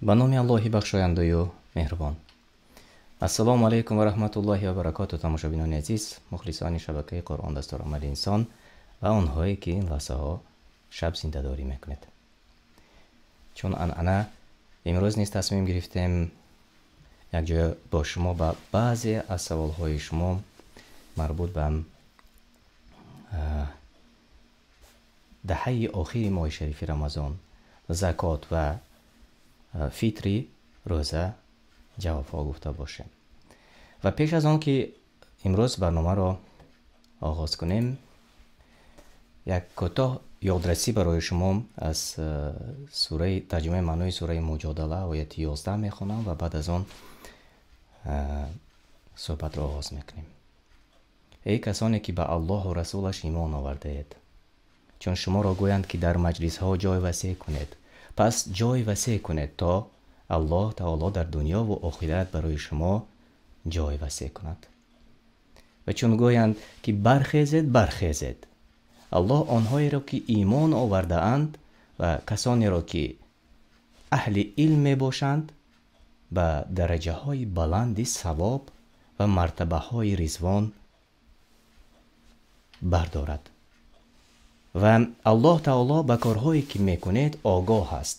ба номи аллоҳи бахшояндаю меҳрубон ассалому алайкум вараҳматуллоҳи вабаракоту тамошобинони азиз мухлисони шабакаи қуръон дастуромали инсон ва онҳое ки ин лаҳзаҳо шаб зиндадорӣ мекунед чун анъана имрӯз низ тасмим гирифтем якҷоя бо шумо ба баъзе аз саволҳои шумо марбут ба даҳаи охири моҳи шарифи рамазон закот ва Э, фитри рӯза ҷавобҳо гуфта бошем ва пеш аз он ки имрӯз барномаро оғоз кунем як кӯтоҳ ёдраси барои шумо аз э, сураи тарҷумаи маънои сураи муҷодала ояти 1 мехонам ва баъд аз он э, суҳбатро оғоз мекунем эй касоне ки ба аллоҳу расулаш имон овардаед чун шуморо гӯянд ки дар маҷлисҳо ҷой васеъ кунед пас ҷой васеъ кунед то аллоҳ таоло дар дунёву охират барои шумо ҷой васеъ кунад ва чун гӯянд ки бархезед бархезед аллоҳ онҳоеро ки имон овардаанд ва касонеро ки аҳли илм мебошанд ба дараҷаҳои баланди савоб ва мартабаҳои ризвон бардорад ва аллоҳ таоло ба корҳое ки мекунед огоҳ аст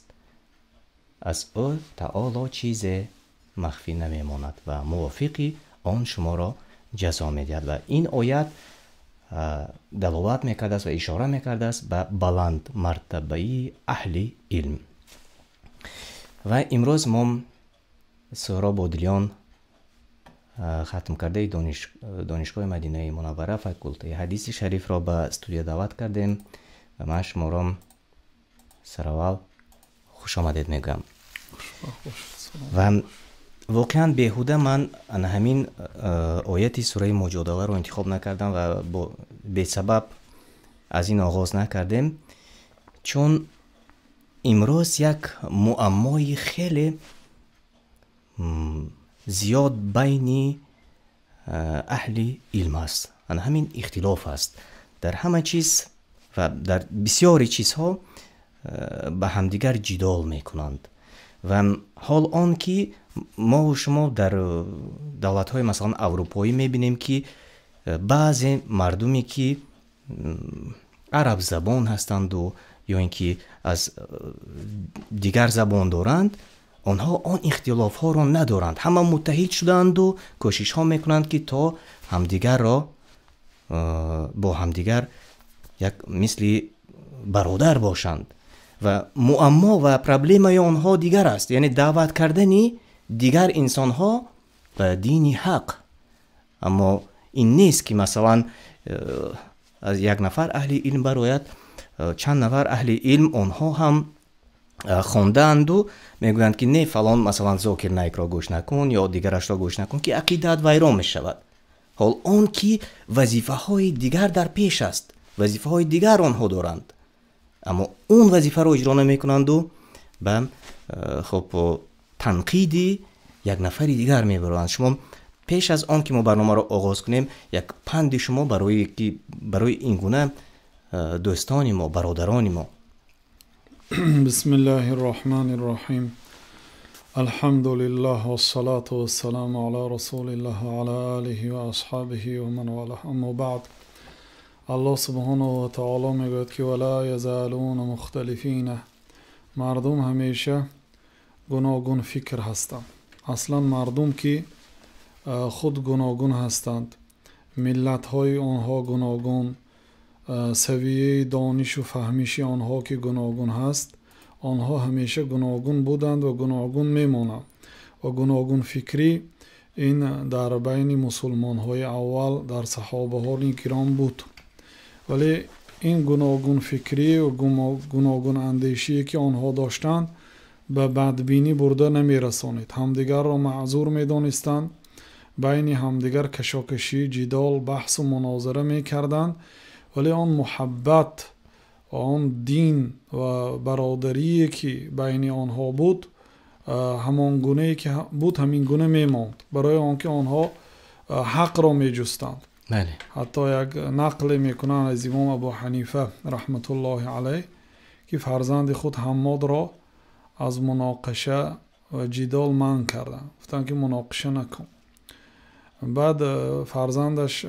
аз ӯ таоло чизе махфӣ намемонад ва мувофиқи он шуморо ҷазо медиҳад ва ин оят даловат мекардааст ва ишора мекардааст ба баланд мартабаи аҳли илм ва имрӯз мо суҳроб одилиён ختم کرده دانش... دانشگاه مدینه منوره فکلته حدیث شریف را به استودیو دعوت کردیم و من شما را سراول خوش آمدید میگم و واقعا بهوده من ان همین آیت سوره مجادله را انتخاب نکردم و با به سبب از این آغاز نکردیم چون امروز یک معمای خیلی зиёд байни э, аҳли илм аст ан ҳамин ихтилоф аст дар ҳама чиз ва дар бисёри чизҳо э, ба ҳамдигар ҷидол мекунанд ва ҳол он ки моу шумо дар э, давлатҳои масалан аврупоӣ мебинем ки баъзе мардуме ки арабзабон ҳастанду ё ин ки аз дигар забон доранд онҳо он ихтилофҳоро надоранд ҳама муттаҳид шудаанду кӯшишҳо мекунанд ки то ҳамдигарро э, бо ҳамдигар як мисли бародар бошанд ва муаммо ва проблемаи онҳо дигар аст яъне даъват кардани дигар инсонҳо ба дини ҳақ аммо ин нест ки масалан э, аз як нафар аҳли илм барояд э, чанд нафар аҳли илм онҳо ҳам хондаанду мегӯянд ки не фалон масалан зокир найкро гӯш накун ё дигарашро гӯш накун ки ақидат вайрон мешавад ҳол он ки вазифаҳои дигар дар пеш аст вазифаҳои дигар онҳо доранд аммо он вазифаро иҷро намекунанду ба хоб танқиди як нафари дигар мебароанд шумо пеш аз он ки мо барномаро оғоз кунем як панди шумо барои ин гуна дӯстони мо бародарони мо بسم الله الرحمن الرحيم الحمد لله والصلاة والسلام على رسول الله وعلى آله وأصحابه ومن والاه أما بعد الله سبحانه وتعالى تعالی میگوید که ولا یزالون مختلفین مردم همیشه گوناگون فکر هستند اصلا مردم که خود گوناگون هستند ملت های آنها گوناگون Э, савияи донишу фаҳмиши онҳо ки гуногун ҳаст онҳо ҳамеша гуногун буданд ва гуногун мемонанд ва гуногунфикрӣ ин дар байни мусулмонҳои аввал дар саҳобаҳои гирон буд вале ин гуногунфикрӣ ва гуногунандешие ки онҳо доштанд ба бадбинӣ бурда намерасонед ҳамдигарро маъзур медонистанд байни ҳамдигар кашокашӣ ҷидол баҳсу мунозара мекарданд ولی آن محبت و آن دین و برادری که بین آنها بود همان گونه که بود همین گونه میماند برای آنکه آنها حق را میجستند بله. حتی یک نقل میکنند از امام ابو حنیفه رحمت الله علیه که فرزند خود حماد را از مناقشه و جدال من کردن گفتن که مناقشه نکن بعد فرزندش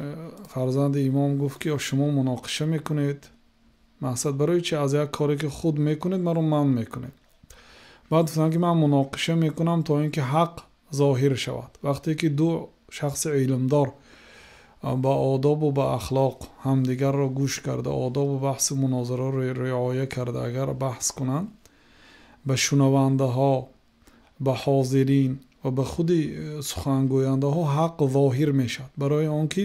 فرزند امام گفت که شما مناقشه میکنید مقصد برای چی از یک کاری که خود میکنید مرا من میکنید بعد فرزند که من مناقشه میکنم تا اینکه حق ظاهر شود وقتی که دو شخص علمدار با آداب و با اخلاق همدیگر را گوش کرده آداب و بحث مناظره را رعایه کرده اگر بحث کنند به شنونده ها به حاضرین ва ба худи э, сухангӯяндаҳо ҳақ воҳир мешавад барои он ки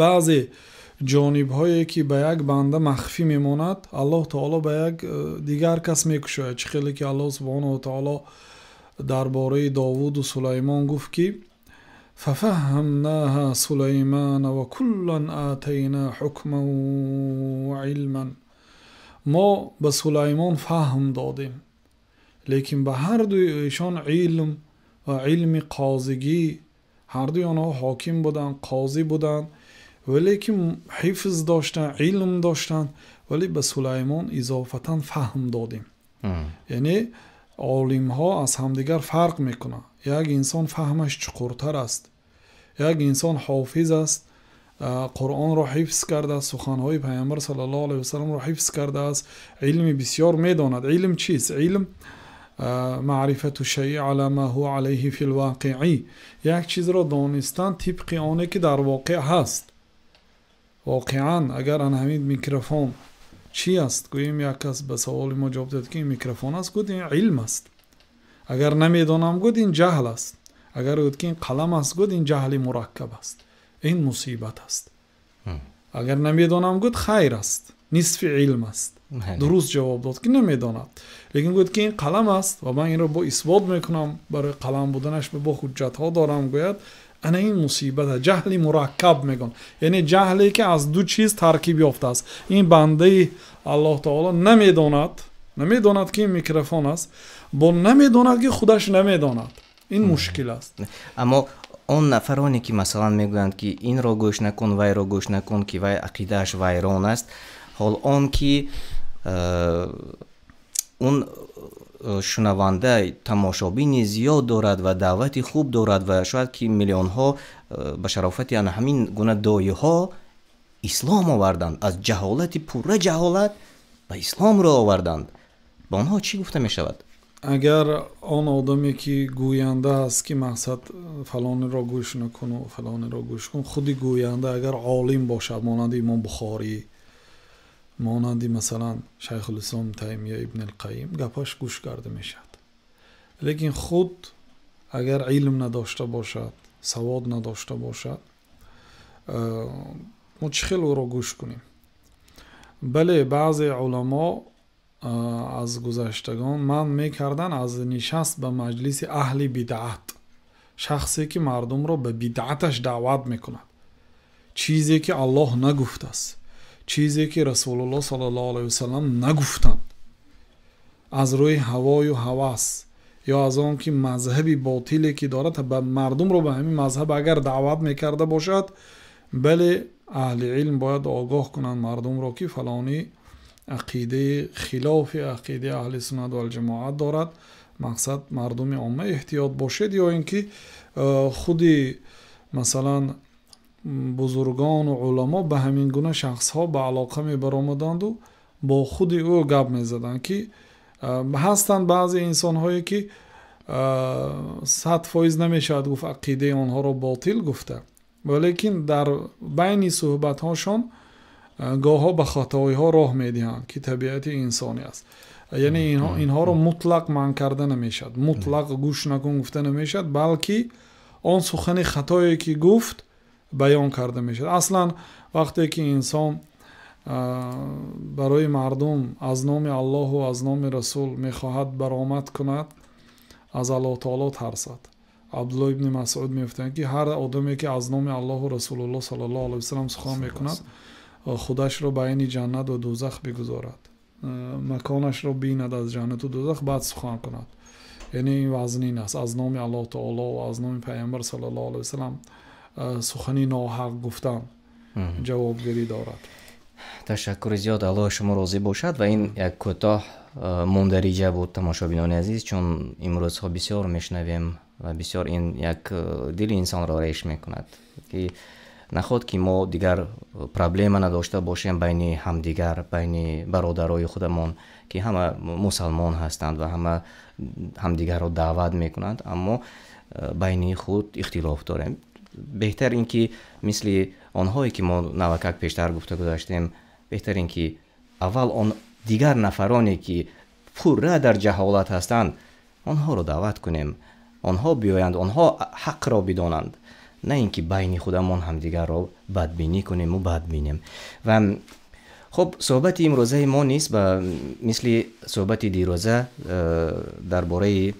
баъзе ҷонибҳое ки ба як банда махфӣ мемонад аллоҳ таоло ба як э, дигар кас мекушояд чӣ хеле ки аллоҳ субҳана ватаоло дар бораи довуду сулаймон гуфт ки ففهمناها سلیمان و کلا آتینا حکما و علما ما به سلیمان فهم دادیم لیکن به هر دوی ایشان علم و علم قاضیگی هر دوی آنها حاکم بودند قاضی بودند ولی که حفظ داشتن علم داشتن ولی به سلیمان اضافتا فهم دادیم یعنی عالم ها از همدیگر فرق میکنن یک انسان فهمش چقورتر است یک انسان حافظ است قرآن را حفظ کرده است های پیامبر صلی الله علیه و سلم را حفظ کرده است علم بسیار میداند علم چیست علم маърифату шайъи ала ма ҳуа алайҳи фи лвоқеӣ як чизро донистан тибқи оне ки дар воқеъ ҳаст воқеан агар ан ҳамин микрофон чӣ аст гӯем як кас ба саволи мо ҷавоб дод ки ин микрофон аст гуд ин илм аст агар намедонам гуд ин ҷаҳл аст агар гуд ки ин қалам аст гуд ин ҷаҳли мураккаб аст ин мусибат аст агар намедонам гуд хайр аст نصف علم است درست جواب داد که نمیداند لیکن گفت که این قلم است و من این رو با اثبات میکنم برای قلم بودنش به با حجت ها دارم گوید انا این مصیبت جهل مرکب میگن یعنی جهلی که از دو چیز ترکیب یافته است این بنده الله تعالی نمیداند نمیداند که این میکروفون است با نمیداند که خودش نمیداند این مشکل است اما اون نفرانی که مثلا میگویند که این را گوش نکن وای را گوش نکن که وای وای رون است حال اون شنونده تماشابینی زیاد دارد و دعوتی خوب دارد و شاید که میلیون ها به شرافت یعنی همین گونه دایه ها اسلام آوردند از جهالت پوره جهالت به اسلام رو آوردند با آنها چی گفته می شود؟ اگر آن آدمی که گوینده است که مقصد فلان را گوش نکن و فلان را گوش کن خودی گوینده اگر عالم باشد مانند ایمان بخاری مانندی مثلا شیخ تایم یا ابن القیم گپاش گوش کرده می شد لیکن خود اگر علم نداشته باشد سواد نداشته باشد ما چخیل او را گوش کنیم بله بعضی علما از گذشتگان من میکردن از نشست به مجلس اهل بدعت شخصی که مردم را به بدعتش دعوت میکند چیزی که الله نگفته است چیزی که رسول الله صلی الله علیه وسلم نگفتند از روی هوای و هواس یا از آن که مذهبی باطلی که دارد به مردم رو به همین مذهب اگر دعوت میکرده باشد بله اهل علم باید آگاه کنند مردم رو که فلانی عقیده خلاف عقیده اهل سنت و الجماعت دارد مقصد مردم عامه احتیاط باشد یا اینکه خودی مثلا بزرگان و علما به همین گونه شخص ها به علاقه می و با خود او گب می که هستند بعضی انسان هایی که ست فایز نمی گفت عقیده آنها را باطل گفته ولی در بین صحبت هاشان گاه ها به خطاوی ها راه می که طبیعت انسانی است. یعنی اینها رو را مطلق من کرده نمیشد شد مطلق بله. گوش نکن گفته نمیشد شد بلکه آن سخن خطایی که گفت بیان کرده میشه، اصلا وقتی که انسان برای مردم از نام الله و از نام رسول میخواهد برآمد کند از الله تعالی ترسد عبدالله ابن مسعود میفتند که هر آدمی که از نام الله و رسول الله صلی الله علیه وسلم سخن میکند خودش را بین جنت و دوزخ بگذارد مکانش را بیند از جنت و دوزخ بعد سخن کند یعنی این وزنین است از نام الله تعالی و از نام پیامبر صلی الله علیه وسلم сухани ноҳақ гуфтан ҷавобгирӣ дорад ташаккури зиёд аллоҳи шумо розӣ бошад ва ин як кӯтоҳ э, мундарижа буд тамошобинони азиз чун имрӯзҳо бисёр мешунавем ва бисёр ин як э, дили инсонро реш мекунад ки наход ки мо дигар э, проблема надошта бошем байни ҳамдигар байни бародарои худамон ки ҳама мусалмон ҳастанд ва ҳама ҳамдигарро даъват мекунанд аммо байни худ ихтилоф дорем беҳтар ин ки мисли онҳое ки мо навакак пештар гуфта гузаштем беҳтар ин ки аввал он дигар нафароне ки пурра дар ҷаҳолат ҳастанд онҳоро даъват кунем онҳо биёянд онҳо ҳақро бидонанд на ин ки байни худамон ҳамдигарро бадбинӣ кунему бадбинем ва хуб суҳбати имрӯзаи мо нест ба мисли суҳбати дироза э, дар бораи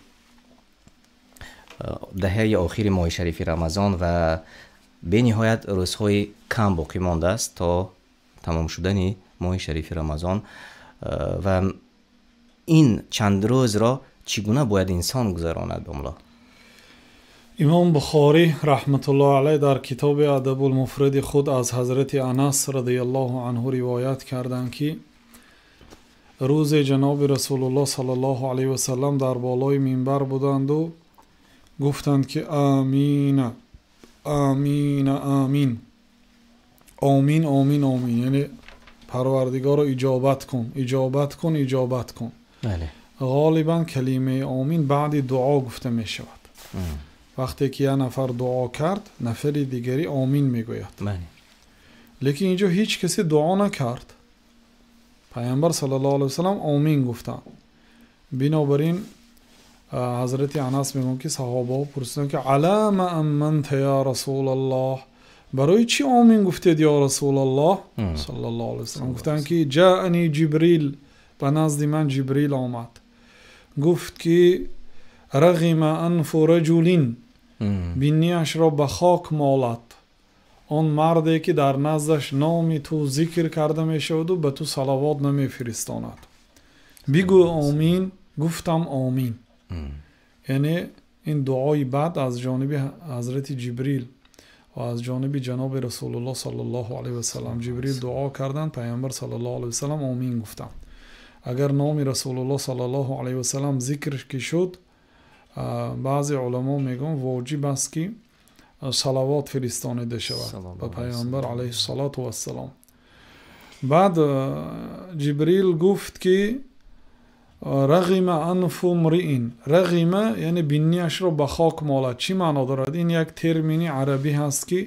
دهه آخری ماه شریف رمضان و به نهایت روزهای کم باقی مانده است تا تمام شدن ماه شریف رمضان و این چند روز را چگونه باید انسان گذراند املا امام بخاری رحمت الله علیه در کتاب ادب المفرد خود از حضرت انس رضی الله عنه روایت کردند که روز جناب رسول الله صلی الله علیه و سلم در بالای منبر بودند و گفتند که آمین آمین آمین آمین آمین آمین یعنی پروردگار رو اجابت کن اجابت کن اجابت کن بله. غالبا کلمه آمین بعد دعا گفته می شود وقتی که یه نفر دعا کرد نفر دیگری آمین می گوید بله. لیکن اینجا هیچ کسی دعا نکرد پیامبر صلی الله علیه وسلم آمین گفتن بنابراین ҳазрати анас мегӯянд ки саҳобаҳо пурсиданд ки алама амманта я расулаллоҳ барои чӣ омин гуфтед ё расулаллоҳ салаллоҳ гуфтанд ки ҷаъни ҷибрил ба назди ман ҷибрил омад гуфт ки рағима анфу раҷулин биннияшро ба хок молад он марде ки дар наздаш номи ту зикр карда мешаваду ба ту салавот намефиристонад бигӯ омин гуфтам омин یعنی این دعای بعد از جانب حضرت جبریل و از جانب جناب رسول الله صلی الله علیه و سلم جبریل دعا کردن پیامبر صلی الله علیه و سلم آمین گفتن اگر نام رسول الله صلی الله علیه و سلم ذکر کی شد بعضی علما میگن واجب است که صلوات ده شود به پیامبر علیه الصلاه و السلام بعد جبریل گفت که رغم انف امرئین رغم یعنی بینیش رو به خاک مالد چی معنا دارد این یک ترمینی عربی هست که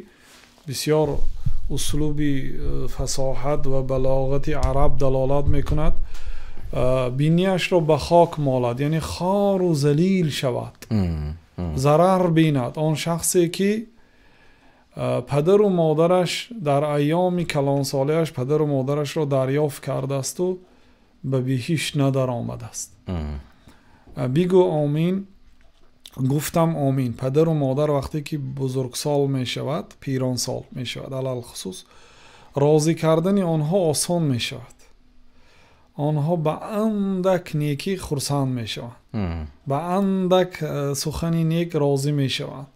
بسیار اسلوبی فصاحت و بلاغت عرب دلالت میکند بینیش رو به خاک مالد یعنی خار و زلیل شود ضرر بیند آن شخصی که پدر و مادرش در ایام کلان سالیش پدر و مادرش رو دریافت کرده است و ба беҳишт надаромадааст бигӯ омин гуфтам омин падару модар вақте ки бузургсол мешавад пиронсол мешавад алалхусус розӣ кардани онҳо осон мешавад онҳо ба андак некӣ хурсанд мешаванд ба андак сухани нек розӣ мешаванд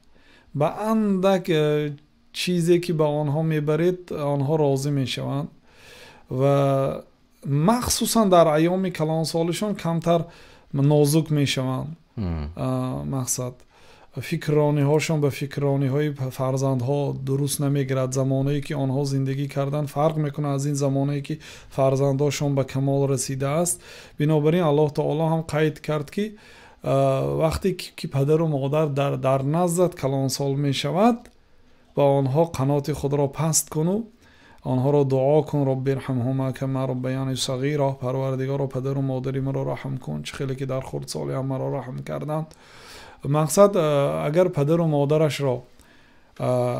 ба андак чизе ки ба онҳо мебаред онҳо розӣ мешаванд ва махсусан дар айёми калонсолишон камтар нозук мешаванд мақсад фикрониҳошон ба фикрониҳои фарзандҳо дуруст намегирад замоное ки онҳо зиндагӣ карданд фарқ мекунад аз ин замоное ки фарзандҳошон ба камол расидааст бинобар ин аллоҳ таоло ҳам қайд кард ки вақте ки падару модар дар наздат калонсол мешавад ба онҳо қаноти худро паст куну آنها را دعا کن رب هما کما ربیانی صغیرا پروردگار و پدر و مادری رو رحم کن چه خیلی که در خورد سالی هم مرا رحم کردند مقصد اگر پدر و مادرش را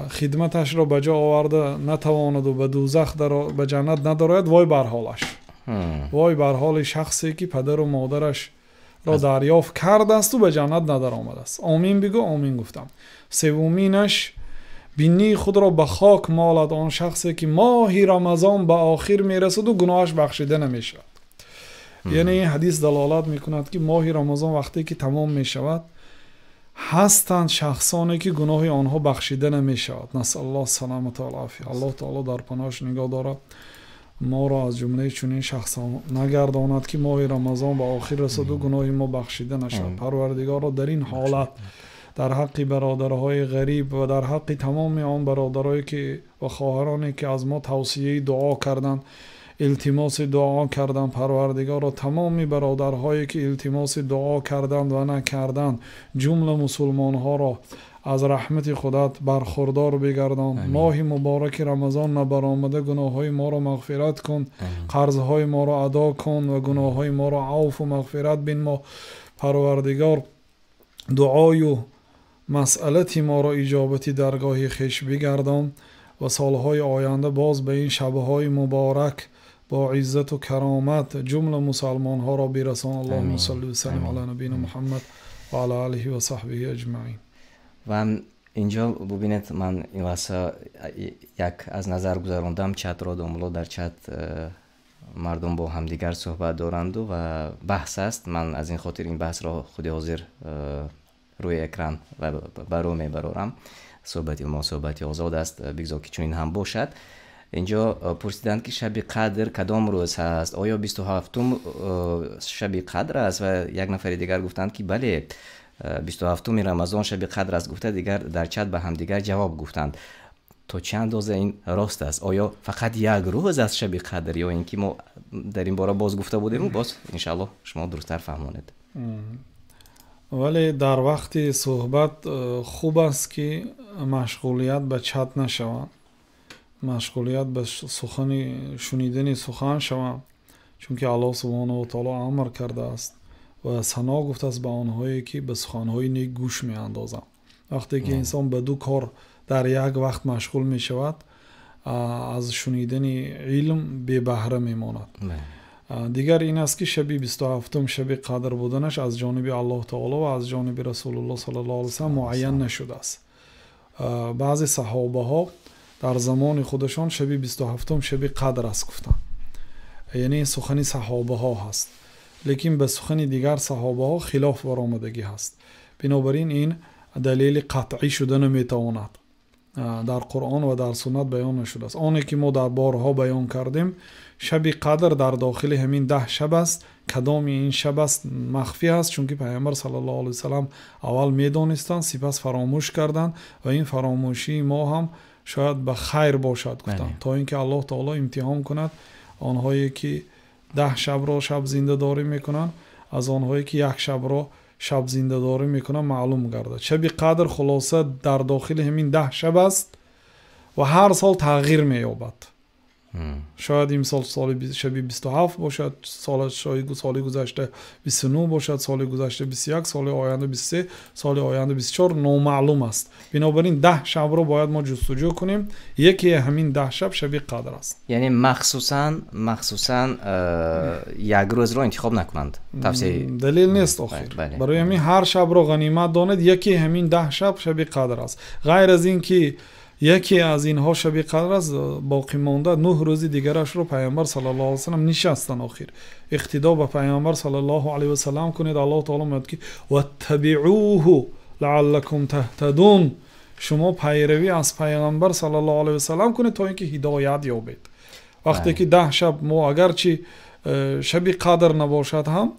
خدمتش را به جا آورده نتواند و به دوزخ در به جنت ندارد وای بر حالش وای بر شخصی که پدر و مادرش را دریافت کرده است و به جنت ندر آمده است آمین بگو آمین گفتم سومینش بینی خود را به خاک مالد آن شخصی که ماهی رمضان به آخر میرسد و گناهش بخشیده نمیشود یعنی این حدیث دلالت میکند که ماهی رمضان وقتی که تمام میشود هستند شخصانی که گناهی آنها بخشیده نمیشود نسال الله سلامت و العافیه الله تعالی در پناهش نگاه دارد ما را از جمله چنین شخصان نگرداند که ماهی رمضان به آخر رسد و گناه ما بخشیده نشد پروردگار را در این حالت дар ҳаққи бародарҳои ғариб ва дар ҳаққи тамоми он бародарое ки ва хоҳароне ки аз мо тавсияи дуо карданд илтимоси дуо карданд парвардигоро тамоми бародарҳое ки илтимоси дуо карданд ва накарданд ҷумла мусулмонҳоро аз раҳмати худат бархурдор бигардон моҳи мубораки рамазон набаромада гуноҳҳои моро мағфират кун қарзҳои моро адо кун ва гуноҳҳои моро авфу мағфират бинмо парвардигор дуою مسئلتی ما را ایجابتی درگاه خیش بگردان و سالهای آینده باز به این شبه های مبارک با عزت و کرامت جمله مسلمان ها را برسان الله صلی و سلم علی نبین محمد و علی و صحبه اجمعین و اینجا ببینید من این واسه یک از نظر گذاروندم چت را دنبالو در چت مردم با همدیگر صحبت دارند و بحث است من از این خاطر این بحث را خودی حاضر روی اکران و برو برورم صحبت ما صحبتی آزاد است بگذار که این هم باشد اینجا پرسیدند که شب قدر کدام روز هست آیا 27 شب قدر است و یک نفر دیگر گفتند که بله 27 رمضان شب قدر است گفته دیگر در چت به همدیگر جواب گفتند تا چند روز این راست است آیا فقط یک روز از شب قدر یا اینکه ما در این باره باز گفته بودیم باز انشالله شما درستتر فهمانید вале дар вақти суҳбат э, хуб аст ки машғулият ба чат нашавам машғулият ба сухани шунидани сухан шавам чунки аллоҳ субҳанаҳу таоло амр кардааст ва сано гуфтааст ба онҳое ки ба суханҳои нек гӯш меандозам вақте ки инсон ба ду кор дар як вақт машғул мешавад аз шунидани илм бебаҳра мемонад дигар ин аст ки шаби бистуҳафтум шаби қадр буданаш аз ҷониби аллоҳ таоло ва аз ҷониби расулулло сал ла сам муайян нашудааст баъзе саҳобаҳо дар замони худашон шаби бистуҳафтум шаби қадр аст гуфтанд яъне ин сухани саҳобаҳо ҳаст лекин ба сухани дигар саҳобаҳо хилоф баромадагӣ ҳаст бинобар ин ин далели қатъӣ шуда наметавонад дар қуръон ва дар суннат баён нашудааст оне ки мо дар борҳо баён кардем شبی قدر در داخل همین ده شب است کدام این شب است مخفی است چون که پیامبر صلی الله علیه وسلم اول میدانستند سپس فراموش کردند و این فراموشی ما هم شاید به خیر باشد گفتم بله. تا اینکه الله تعالی امتحان کند آنهایی که ده شب را شب زنده داری میکنن از آنهایی که یک شب را شب زنده داری میکنن معلوم گردد شب قدر خلاصه در داخل همین ده شب است و هر سال تغییر مییابد شاید این سال سال شبیه 27 باشد سال شاید سال گذشته 29 باشد سال گذشته 21 سال آینده 23 سال آینده 24 نامعلوم است بنابراین ده شب رو باید ما جستجو کنیم یکی همین ده شب شبیه قدر است یعنی مخصوصا مخصوصا یک روز رو انتخاب نکنند تفسیر دلیل نیست بله، آخر بله. برای همین هر شب رو غنیمت دانید یکی همین ده شب شبیه قدر است غیر از اینکه یکی از اینها شب قدر از باقی مونده نه روزی دیگرش رو پیامبر صلی الله علیه و سلم نشستن آخر اقتدا به پیامبر صلی الله علیه و سلم کنید الله تعالی میگه که واتبعوه لعلکم تهتدون شما پیروی از پیامبر صلی الله علیه و سلم کنید تا اینکه هدایت یابید وقتی بله. که ده شب ما اگرچه چی شب قدر نباشد هم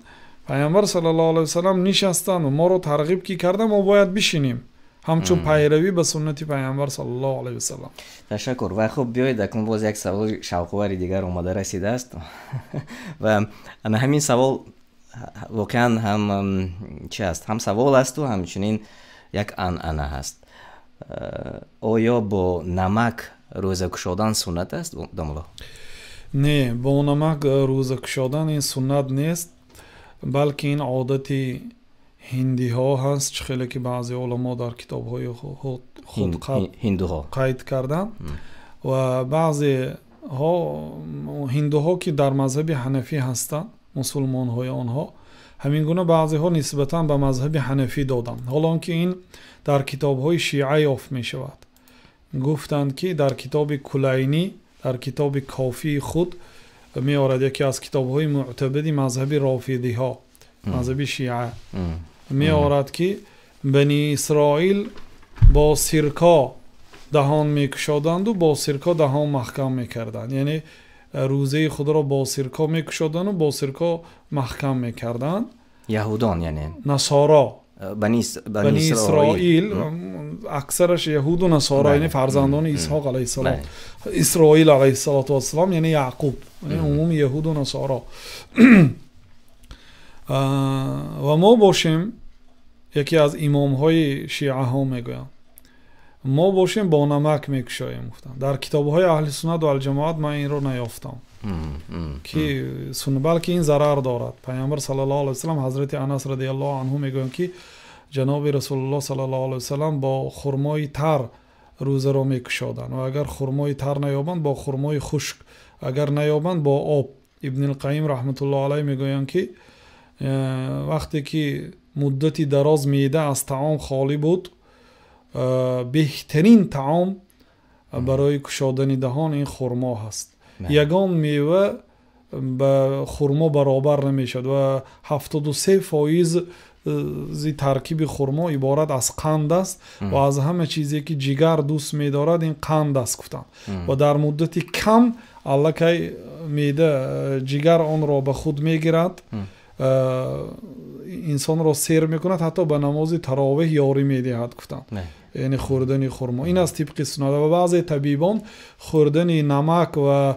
پیامبر صلی الله علیه و سلم نشستن و ما رو ترغیب کی کرده ما باید بشینیم ҳамчун пайравӣ ба суннати пайғамбар сало ли васалам ташаккур ва хуб биёед акнун боз як савол шавқувари дигар омада расидааст ва ана ҳамин савол воқеан ҳам чи аст ҳам савол асту ҳамчунин як анъана ҳаст э, оё бо намак рӯза кушодан суннат аст домло не бо намак э, рӯза кушодан ин суннат нест балки ин одати ҳиндиҳо ҳаст чӣ хеле ки баъзе олмо дар китобҳои худ қайд карданд ва баъзеҳо ҳиндуҳо ки дар мазҳаби ҳанафӣ ҳастанд мусулмонҳои онҳо ҳамин гуна баъзеҳо нисбатан ба мазҳаби ҳанафӣ доданд ҳолон ки ин дар китобҳои шиа ёфт мешавад гуфтанд ки дар китоби кулайнӣ дар китоби кофии худ меорад яке аз китобҳои мӯътабади мазҳаби рофидиҳо мазҳаби шиа می که بنی اسرائیل با سرکا دهان می و با سرکا دهان محکم میکردند یعنی روزه خود را با سرکا می و با سرکا محکم می یهودان یعنی نصارا بنی, بنی اسرائیل اکثرش یهود و نصارا بله. یعنی فرزندان اسحاق علیه السلام بله. اسرائیل علیه السلام یعنی یعقوب یعنی عموم یهود و نصارا و ما باشیم یکی از امام های شیعه ها میگویم ما باشیم با نمک میکشاییم گفتم در کتاب های اهل سنت و الجماعت من این رو نیافتم که سن بلکه این ضرر دارد پیامبر صلی الله علیه و سلم حضرت انس رضی الله عنه میگویند که جناب رسول الله صلی الله علیه و سلم با خرمای تر روزه را میکشادن و اگر خرمای تر نیابند با خرمای خشک اگر نیابند با آب ابن القیم رحمت الله علیه میگویند که وقتی که муддати дароз меъда аз таом холӣ буд э, беҳтарин таом э, барои кушодани даҳон ин хурмо ҳаст ягон мева э, ба хурмо баробар намешавад ва ҳафтоду се фоизи таркиби хурмо иборат аз қанд аст ва аз ҳама чизе ки ҷигар дӯст медорад ин қанд аст гуфтанд ва дар муддати кам аллакай меъда ҷигар онро ба худ мегирад انسان را سیر میکند حتی به نماز تراویح یاری میدهد گفتند یعنی خوردن خرما این از طبق سنت و بعضی طبیبان خوردن نمک و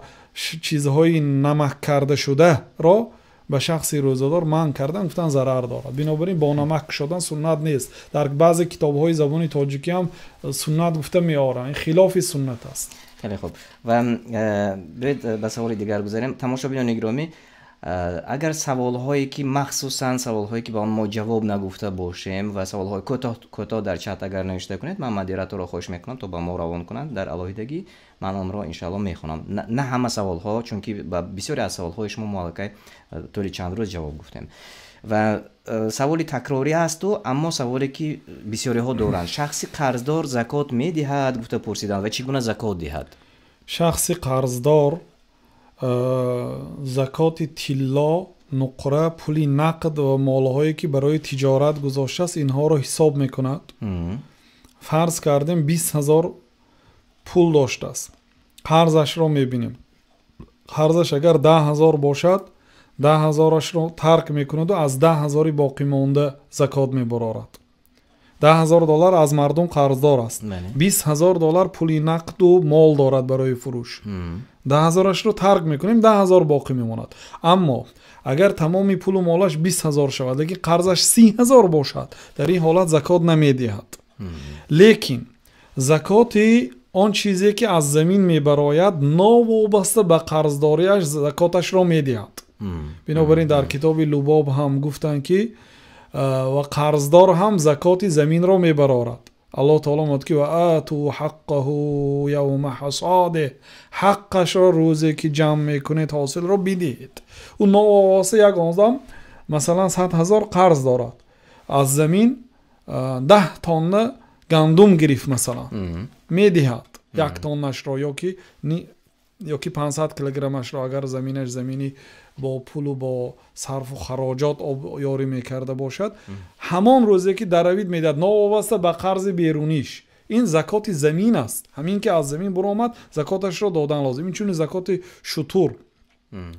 چیزهای نمک کرده شده را به شخص روزدار من کردن گفتن ضرر دارد بنابراین با نمک شدن سنت نیست در بعضی کتاب های زبان تاجیکی هم سنت گفته می این خلاف سنت است خیلی خوب و بیاید به سوال دیگر گذاریم تماشا بیان نگرامی Э, агар саволҳое ки махсусан саволҳое ки ба он мо ҷавоб нагуфта бошем ва саволҳои кӯтоҳ дар чат агар навишта кунед ман модераторро хоҳиш мекунам то ба мо равон кунанд дар алоҳидагӣ ман онро иншалло мехонам на ҳама саволҳо чунки ба бисёре аз саволҳои шумо муаллакай э, тӯли чанд рӯз ҷавоб гуфтем ва э, саволи такрорӣ ҳасту аммо саволе ки бисёреҳо доранд шахси қарздор закот медиҳад гуфта пурсиданд ва чӣ гуна закот диҳад шахси қарздор Э, закоти тилло нуқра пули нақд ва молҳое ки барои тиҷорат гузоштааст инҳоро ҳисоб мекунад фарз кардем бист ҳазор пул доштааст қарзашро мебинем қарзаш агар даҳ ҳазор бошад даҳ ҳазорашро тарк мекунаду аз даҳ ҳазори боқимонда закот мебарорад даҳ ҳазор доллар аз мардум қарздор аст бист ҳазор доллар пули нақду мол дорад барои фурӯш mm -hmm даҳазорашро тарк мекунем даҳазор боқӣ мемонад аммо агар тамоми пулу молаш бист ҳазор шавад лекин қарзаш си ҳазор бошад дар ин ҳолат закот намедиҳад лекин закоти он чизе ки аз замин мебарояд новобаста ба қарздориаш закоташро медиҳад бинобар ин дар китоби лубоб ҳам гуфтанд ки ва қарздор ҳам закоти заминро мебарорад الله تعالی مد که و آتو حقه یوم حصاده حقش را روزی که جمع میکنید حاصل رو بدید اون نواسه یک مثلا صد هزار قرض دارد از زمین ده تن گندم گرفت مثلا میدهد یک تانش را یا کی یا کی 500 کیلوگرمش رو اگر زمینش زمینی با پول و با صرف و خراجات یاری میکرده باشد همان روزی که دروید میداد ناوابسته به قرض بیرونیش این زکات زمین است همین که از زمین برآمد زکاتش را دادن لازم این چون زکات شطور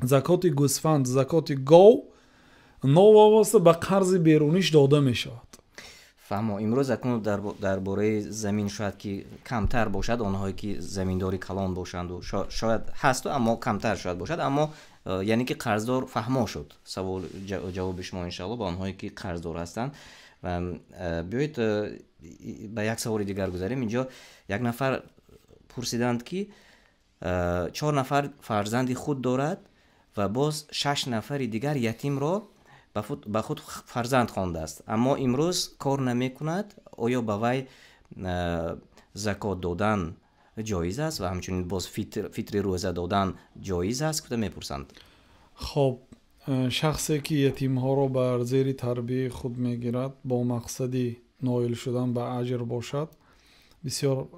زکات گوسفند زکات گاو ناوابسته به قرض بیرونیش داده می شود امروز اکنون در, درباره زمین شاید که کمتر باشد آنهایی که زمینداری کلان باشند و شاید هست اما کمتر شاید باشد اما Э, яъне ки қарздор фаҳмо шуд савол ҷавоби шумо иншалло ба онҳое ки қарздор ҳастанд ва э, биёед э, ба як саволи дигар гузарем инҷо як нафар пурсиданд ки чор нафар фарзанди худ дорад ва боз шаш нафари дигар ятимро ба худ фарзанд хондааст аммо имрӯз кор намекунад оё ба вай закот доданд جایز است و همچنین باز فیتر روزه دادن جایز است که میپرسند خب شخصی که یتیم ها رو بر زیر تربیه خود میگیرد با مقصدی نایل شدن به اجر باشد بسیار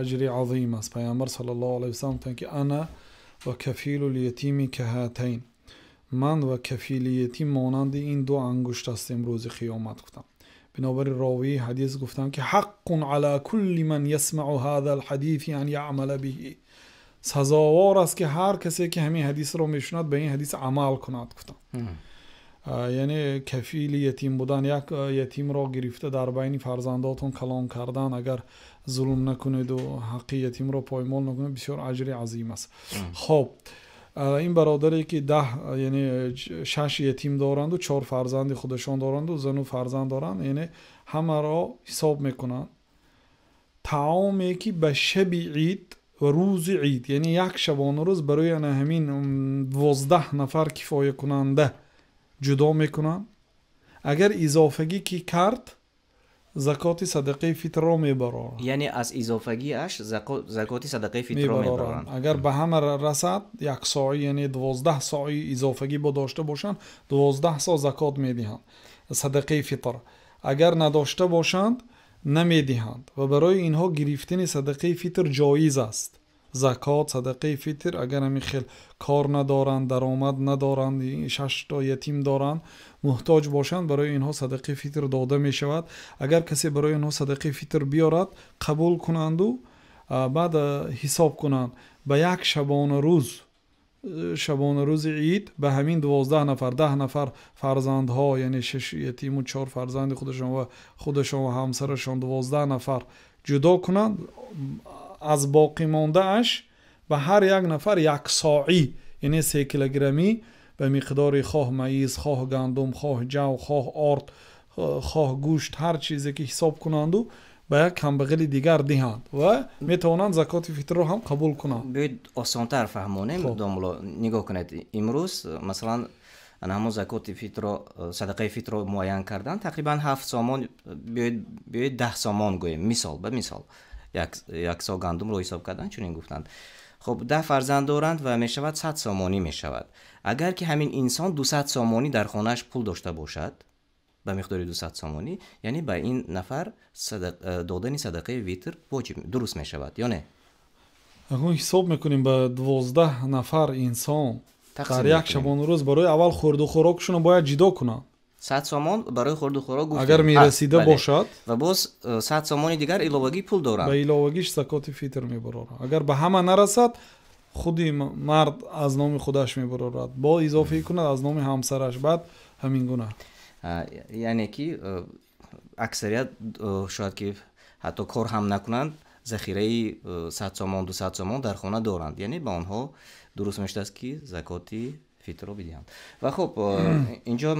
اجری عظیم است پیامبر صلی الله علیه و سلم تا که انا و کفیل الیتیم که هاتین من و کفیل یتیم مانند این دو انگشت هستیم روز قیامت گفتم بنابر راوی حدیث گفتم که حق علی کلی من یسمع هذا الحدیث ان یعمل به سزاوار است که هر کسی که همین حدیث رو میشوند به این حدیث عمل کند گفتم یعنی کفیل یتیم بودن یک یتیم را گرفته در بین فرزنداتون کلان کردن اگر ظلم نکنید و حق یتیم را پایمال نکنید بسیار اجر عظیم است خب ин бародаре ки даҳ яъне шаш етим доранду чор фарзанди худашон доранду зану фарзанд доранд яъне ҳамаро ҳисоб мекунанд таоме ки ба шаби ид ва рӯзи ид яъне як шабонарӯз барои ана ҳамин дувоздаҳ нафар кифоякунанда ҷудо мекунанд агар изофагӣ ки кард زکات صدقه فطر رو میبرارن یعنی از اش زکات صدقه فطر رو میبرارن اگر به همه رسد یک ساعی یعنی دوازده ساعی اضافگی با داشته باشند دوازده سا زکات میدهند صدقه فطر اگر نداشته باشند نمیدهند و برای اینها گرفتن صدقه فطر جایز است закот садақаи фитр агар ами хел кор надоранд даромад надоранд шашто ятим доранд муҳтоҷ бошанд барои инҳо садақаи фитр дода мешавад агар касе барои инҳо садақаи фитр биёрад қабул кунанду баъд ҳисоб кунанд ба як шабона рӯз шабона рӯзи ид ба ҳамин дувоздаҳ нафар даҳ нафар фарзандҳо яъне шаш ятиму чор фарзанди худашон ва худашон ва ҳамсарашон дувоздаҳ нафар ҷудо кунанд از باقی اش و هر یک نفر یک ساعی یعنی سه کیلوگرمی به مقدار خواه مئیز خواه گندم خواه جو خواه آرد خواه گوشت هر چیزی که حساب کنند و به یک کمبغل دیگر دهند و میتوانند زکات فطر رو هم قبول کنند بیاید آسانتر تر فهمونیم داملا نگاه کنید امروز مثلا ҳамон رو فطر садақаи معین муайян تقریبا тақрибан ҳафт сомон биёед 10 сомон гӯем مثال به مثال. یک, یک گندم رو حساب کردن این گفتند خب ده فرزند دارند و می شود 100 سامانی می شود اگر که همین انسان 200 سامانی در خانهش پول داشته باشد به مقدار 200 سامانی یعنی به این نفر صدق دادن صدقه ویتر واجب درست می شود یا نه اگر حساب میکنیم به 12 نفر انسان در یک شبان روز برای اول خورد و خوراکشون باید جدا کنند 100 сомон барои хурду хӯрок гуфтем агар мерасида бошад ва боз 100 сомони дигар иловагӣ пул дорад ба иловагиш закоти фитр мебарорад агар ба ҳама нарасад худи мард аз номи худаш мебарорад бо изофа кунад аз номи ҳамсараш баъд ҳамин гуна яъне ки аксарият шояд ки ҳатто кор ҳам накунанд захираи 100 сомон 200 сомон дар хона доранд яъне ба онҳо дуруст мешудааст ки закоти фитрро бидиҳанд ва хуб инҷо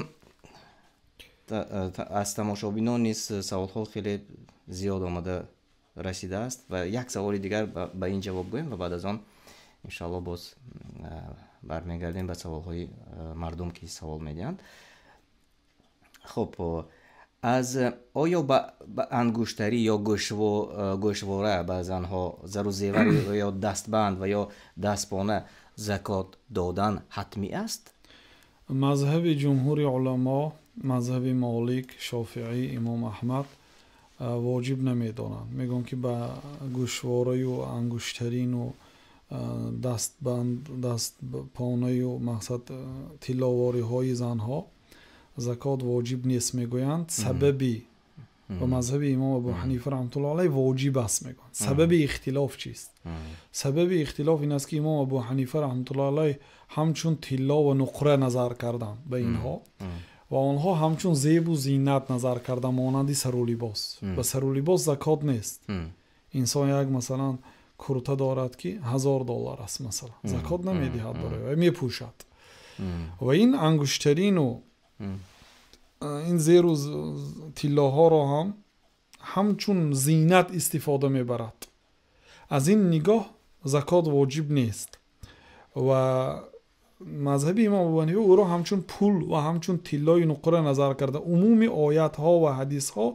аз тамошобинон низ э, саволҳо хеле зиёд омада расидааст ва як саволи дигар ба ин ҷавоб гӯем ва баъд аз он иншоалло боз э, бармегардем ба саволҳои э, мардум ки савол медиҳанд хуб аз оё ба ангуштарӣ ё гӯшвора ба занҳо зару зевар ё дастбанд ва ё дастпона закот додан ҳатмӣ аст мазҳаби ҷумҳури улумо мазҳаби молик шофиӣ имом аҳмад воҷиб намедонанд мегӯянд ки ба гӯшвораю ангуштарину дастбанд дастпонаю мақсад тиловориҳои занҳо закот воҷиб нест мегӯянд сабаби ба мазҳаби имом абу ҳанифа раҳматулло алай воҷиб аст мегӯянд сабаби ихтилоф чист сабаби ихтилоф ин аст ки имом абу ҳанифа раҳматулло алай ҳамчун тилло ва нуқра назар карданд ба инҳо ва онҳо ҳамчун зебу зиннат назар карда монанди сарулибос ба сарулибос закот нест инсон як масалан курта дорад ки ҳазор доллар аст масалан закот намедиҳад барои вай мепӯшад ва ин ангуштарину ин зеру тиллоҳоро ҳам ҳамчун зиннат истифода мебарад аз ин нигоҳ закот воҷиб нест ва мазҳаби имом абу ҳанифа ӯро ҳамчун пул ва ҳамчун тиллои нуқра назар карда умуми оятҳо ва ҳадисҳо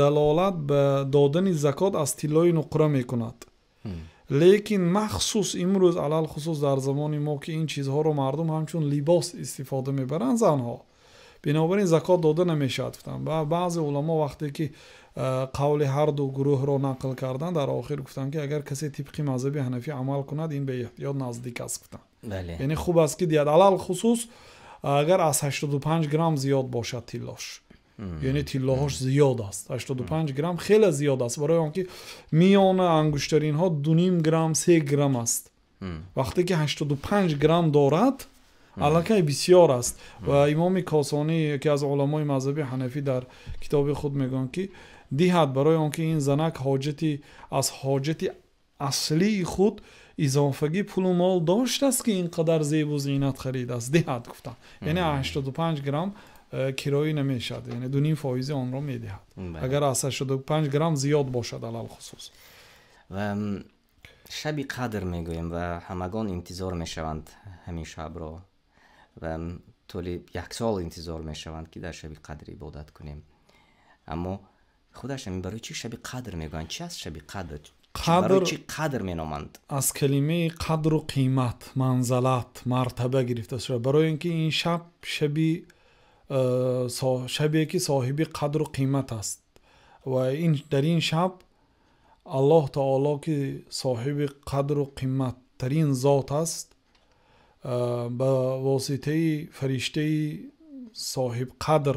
далолат ба додани закот аз тиллои нуқра мекунад лекин махсус имрӯз алалхусус дар замони мо ки ин чизҳоро мардум ҳамчун либос истифода мебаранд занҳо бинобар ин закот дода намешавад гуфтанд ва баъзе улама вақте ки қавли ҳар ду гурӯҳро нақл карданд дар охир гуфтанд ки агар касе тибқи мазҳаби ҳанафӣ амал кунад ин ба эҳтиёт наздик аст гуфтанд بله. یعنی خوب است که دید علال خصوص اگر از 85 گرم زیاد باشد تیلاش یعنی تیلاش زیاد است 85 گرم خیلی زیاد است برای آنکه میان انگشترین ها نیم گرم سه گرم است وقتی که 85 گرم دارد علاقه بسیار است و امام کاسانی که از علمای مذهبی حنفی در کتاب خود میگن که دیهد برای آنکه این زنک حاجتی از حاجت اصلی خود اضافگی پول و مال داشت است که اینقدر زیب و زینت خرید است دهد گفتم یعنی 85 گرم کرایه نمیشد یعنی دو آن را میدهد بله. اگر ۸۵ 85 گرم زیاد باشد علال خصوص و شبی قدر میگویم و همگان انتظار میشوند همین شب را و طولی یک سال انتظار میشوند که در شب قدر عبادت کنیم اما خودش برای چی شب قدر میگویند چی از شب قدر قدر چی قدر مینامند از کلمه قدر و قیمت منزلت مرتبه گرفته شده برای اینکه این شب شبی شبیه که صاحب قدر و قیمت است و این در این شب الله تعالی که صاحب قدر و قیمت ترین ذات است با واسطه فرشته صاحب قدر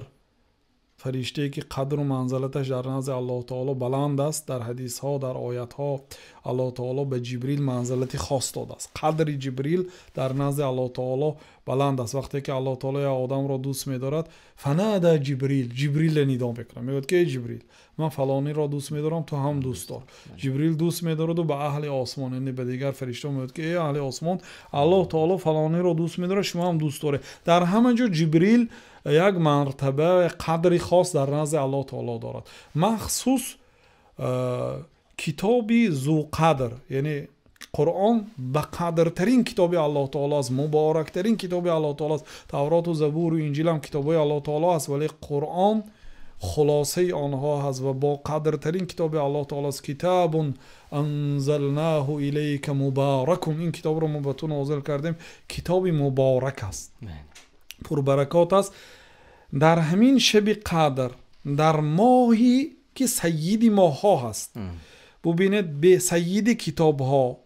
فریشته که قدر و منزلتش در نزد الله تعالی بلند است در حدیث ها در آیت ها الله تعالی به جبریل منزلتی خاص داده است قدر جبریل در نزد الله تعالی بلند است وقتی که الله تعالی آدم را دوست می‌دارد ده جبریل جبریل ندام بکنه میگه که جبریل من فلانی را دوست می‌دارم تو هم دوست دار جبریل دوست می‌دارد و به اهل آسمان یعنی به دیگر فرشته میگه که اهل آسمان الله تعالی فلانی را دوست می‌داره شما هم دوست داره در همه جا جبریل як мартаба қадри хос дар назди аллоҳ таоло дорад махсус э, китоби зуқадр яъне қуръон ба қадртарин китоби аллоҳ таоло аст муборактарин китоби аллоҳ таоло аст таврату забуру инҷил ҳам китобҳои аллоҳ таоло аст вале қуръон хулосаи онҳо ҳаст ва бо қадртарин китоби аллоҳ таоло аст китабун анзалнаҳу илайка мубаракум ин китобро мо ба ту нозил кардем китоби муборак аст پر برکات است در همین شب قدر در ماهی که سید ماه ها است ببینید به سید کتاب ها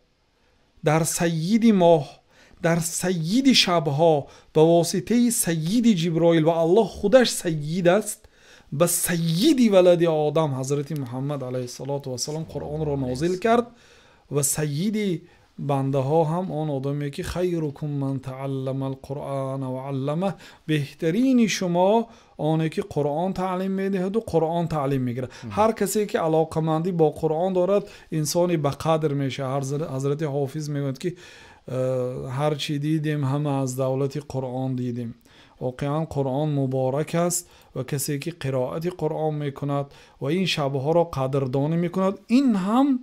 در سید ماه در سید شب ها با واسطه سید جبرائیل و الله خودش سید است به سید ولد آدم حضرت محمد علیه السلام قرآن را نازل کرد و سعیدی بنده ها هم آن آدمی که خیرکم من تعلم القرآن و علمه بهترین شما آنه که قرآن تعلیم میدهد و قرآن تعلیم میگیرد هر کسی که علاقه مندی با قرآن دارد انسانی به قدر میشه حضرت حافظ میگوند که هر چی دیدیم همه از دولت قرآن دیدیم واقعا قرآن مبارک است و کسی که قرائت قرآن میکند و این شبه ها را قدردانی میکند این هم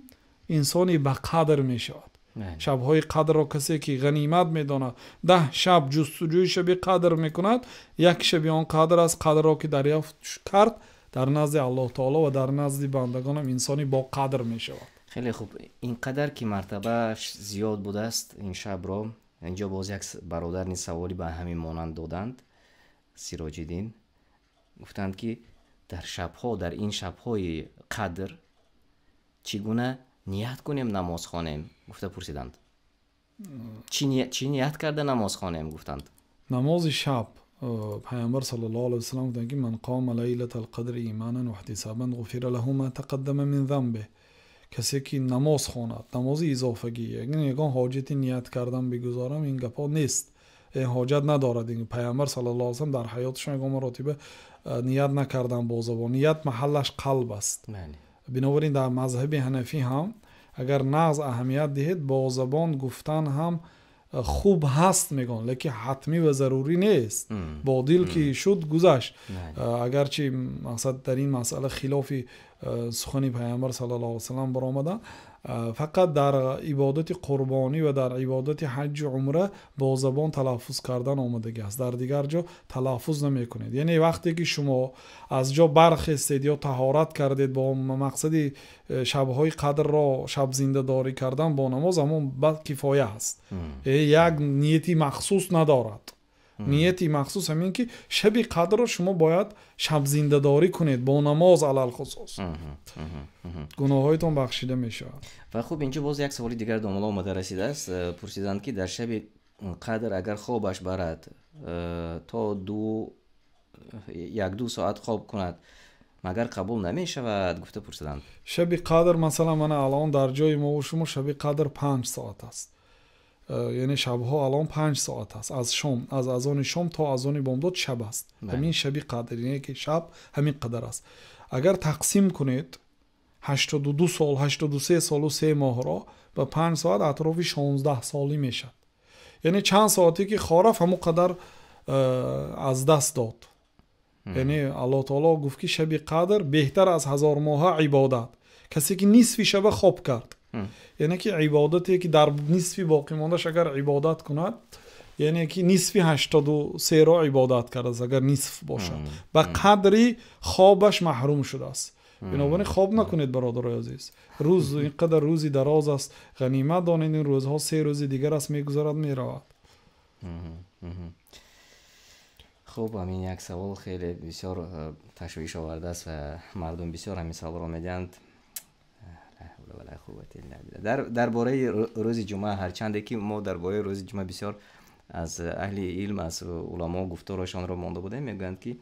انسانی به قدر میشود шабҳои қадрро касе ки ғанимат медонад даҳ шаб ҷустуҷӯи шаби қадр мекунад як шаби он қадр аст қадрро ки дарёфт кард дар назди аллоҳ таоло ва дар назди бандагонам инсони бо қадр мешавад хеле хуб ин қадар ки мартабааш зиёд будааст ин шабро инҷо боз як бародар низ саволи ба ҳамин монанд доданд сироҷиддин гуфтанд ки дар шабҳо дар ин шабҳои қадр чӣ гуна ният кунем намоз хонем گفته پرسیدند چی, نیت کرده نماز خانه گفتند نماز شب پیامبر صلی الله علیه وسلم گفتند که من قام لیلت القدر ایمانا و احتسابا غفر له ما تقدم من ذنبه کسی که نماز خواند نماز اضافگی یعنی یگان حاجت نیت کردن بگذارم این گپا نیست این حاجت ندارد این پیامبر صلی الله علیه و سلم در حیاتشون یگان مراتبه نیت نکردن با زبان نیت محلش قلب است بله. بنابراین در مذهب حنفی هم اگر نغز اهمیت دهید با زبان گفتن هم خوب هست میگن لیکن حتمی و ضروری نیست با دل که شد گذشت اگرچه مقصد در این مسئله خلافی سخنی پیامبر صلی الله علیه و سلم آمده فقط در عبادت قربانی و در عبادت حج و عمره با زبان تلفظ کردن آمده است در دیگر جا تلفظ نمی یعنی وقتی که شما از جا برخستید یا تهارت کردید با مقصد شبهای قدر را شب زنده داری کردن با نماز همون بد کفایه است یک نیتی مخصوص ندارد نیتی مخصوص همین که شب قدر رو شما باید شب زنده کنید با نماز علال خصوص گناهایتون بخشیده می شود و خب اینجا باز یک سوال دیگر داملا آمده رسیده است پرسیدند که در شب قدر اگر خوابش برد تا دو یک دو ساعت خواب کند مگر قبول نمی شود گفته پرسیدند شب قدر مثلا من الان در جای ما و شما شب قدر پنج ساعت است یعنی شب ها الان 5 ساعت است از شام از اذان شام تا اذان بامداد شب است بله. همین شبی قدر یعنی که شب همین قدر است اگر تقسیم کنید 82 سال 83 سال و 3 ماه را به 5 ساعت اطراف 16 سالی میشد یعنی چند ساعتی که خارف همون قدر از دست داد یعنی الله تعالی گفت که شب قدر بهتر از هزار ماه عبادت کسی که نصف شب خواب کرد яъне ки ибодате ки дар нисфи боқимондаш агар ибодат кунад яъне ки нисфи ҳаштоду серо ибодат кардааст агар нисф бошад ба қадри хобаш маҳрум шудааст бинобарин хоб накунед бародарои азиз рӯз ин қадар рӯзи дароз аст ғанимат донед ин рӯзҳо се рӯзи дигар аст мегузарад меравад хуб ҳамин як савол хеле бисёр э, ташвишоварда аст ва мардум бисёр ҳамин саволро медиҳанд ولا قوت الا در باره روز جمعه هر هرچند که ما در باره روز جمعه بسیار از اهل علم از علما گفتارشان را مانده بودیم میگویند که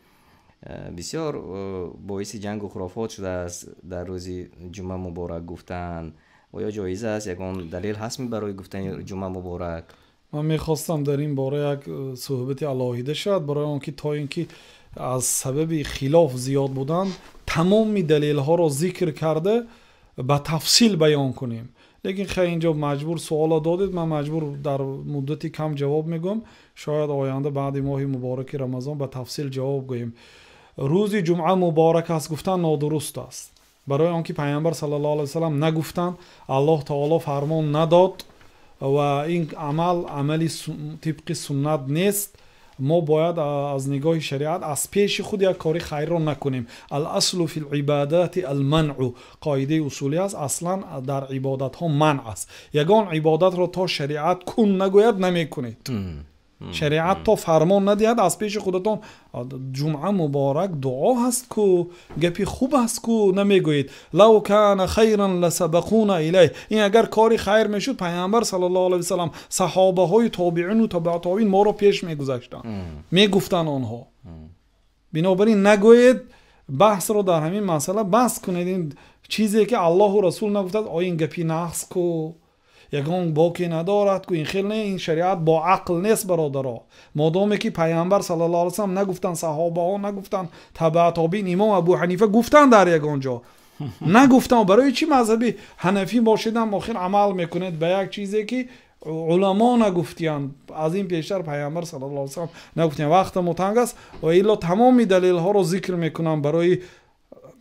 بسیار باعث جنگ و خرافات شده است در روز جمعه مبارک گفتن یا جایزه است یکان دلیل هست برای گفتن جمعه مبارک من میخواستم در این باره یک صحبت علاهیده شد برای آنکه تا اینکه از سبب خلاف زیاد بودن تمام دلیل ها را ذکر کرده ба тафсил баён кунем лекин хе инҷо маҷбур суола додед ман маҷбур дар муддати кам ҷавоб мегӯям шояд оянда баъди моҳи мубораки рамазон ба тафсил ҷавоб гӯем рӯзи ҷумъа муборак аст гуфтан нодуруст аст барои он ки паянбар сал ллоу ли салам нагуфтанд аллоҳ таоло фармон надод ва ин амал амали тибқи суннат нест ما باید از نگاه شریعت از پیش خود یک کاری خیران نکنیم الاصل فی العبادات المنع قاعده اصولی است اصلا در عبادت ها منع است یگان عبادت را تا شریعت کن نگوید نمیکنید شریعت تا فرمان ندید از پیش خودتان جمعه مبارک دعا هست کو گپی خوب هست کو نمیگوید لو کان خیرا لسبقونا الیه این اگر کاری خیر میشد پیامبر صلی الله علیه و سلام صحابه های تابعین و تابع ما رو پیش میگذاشتن میگفتن آنها بنابراین نگوید بحث رو در همین مسئله بس کنید چیزی که الله و رسول نگفتد آ این گپی نقص یگان باکی ندارد که این خیلی نه این شریعت با عقل نیست برادرا مادامی که پیامبر صلی الله علیه و وسلم نگفتن صحابه ها نگفتن تبع تابعین امام ابو حنیفه گفتن در یگان جا نگفتن برای چی مذهبی حنفی باشیدم آخر عمل میکنید به یک چیزی که علما نگفتیان از این پیشتر پیامبر صلی الله علیه و سلم نگفتیان وقت متنگ است و الا تمام دلیل ها رو ذکر میکنم برای